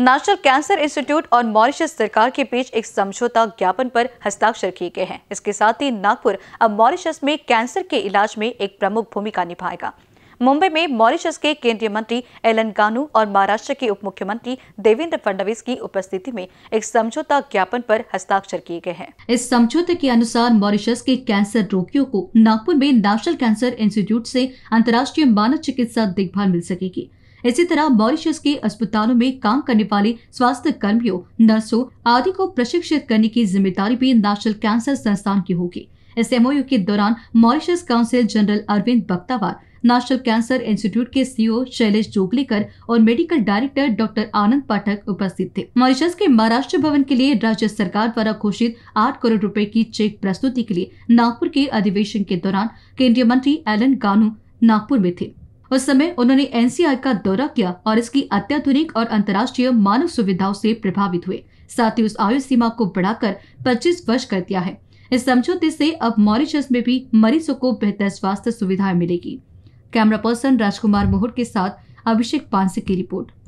national Cancer Institute और Mauritius सरकार के बीच एक समझौता ज्ञापन पर हस्ताक्षर किए गए हैं इसके साथ ही नागपुर अब मॉरिशस में कैंसर के इलाज में एक प्रमुख भूमिका निभाएगा मुंबई में मॉरिशस के केंद्रीय मंत्री एलन गानू और महाराष्ट्र के उप मुख्यमंत्री देवेंद्र फडणवीस की उपस्थिति में एक समझौता ज्ञापन पर हस्ताक्षर किए गए हैं इस समझौते के अनुसार मॉरिशस के कैंसर रोगियों को नागपुर में नेशनल कैंसर इंस्टीट्यूट से अंतर्राष्ट्रीय मानव चिकित्सा देखभाल मिल सकेगी इसी तरह मॉरिशस के अस्पतालों में काम करने वाले स्वास्थ्य कर्मियों नर्सों आदि को प्रशिक्षित करने की जिम्मेदारी भी नेशनल कैंसर संस्थान की होगी इस एमओयू के दौरान Mauritius council general Arvind Bakhtawar National Cancer Institute के सीईओ e शैलेश जोगलेकर और medical director doctor Anand Pathak उपस्थित थे मॉरिशस के महाराष्ट्र भवन के लिए राज्य सरकार द्वारा घोषित आठ करोड़ रुपए की चेक प्रस्तुति के लिए नागपुर के अधिवेशन के दौरान केंद्रीय मंत्री एलन गानू नागपुर में थे उस समय उन्होंने एनसीआर का दौरा किया और इसकी अत्याधुनिक और अंतर्राष्ट्रीय मानव सुविधाओं से प्रभावित हुए साथ ही उस आयु सीमा को बढ़ाकर 25 वर्ष कर दिया है इस समझौते से अब मॉरिशस में भी मरीजों को बेहतर स्वास्थ्य सुविधाएं मिलेगी कैमरा पर्सन राजकुमार मोहर के साथ अभिषेक पांसे की रिपोर्ट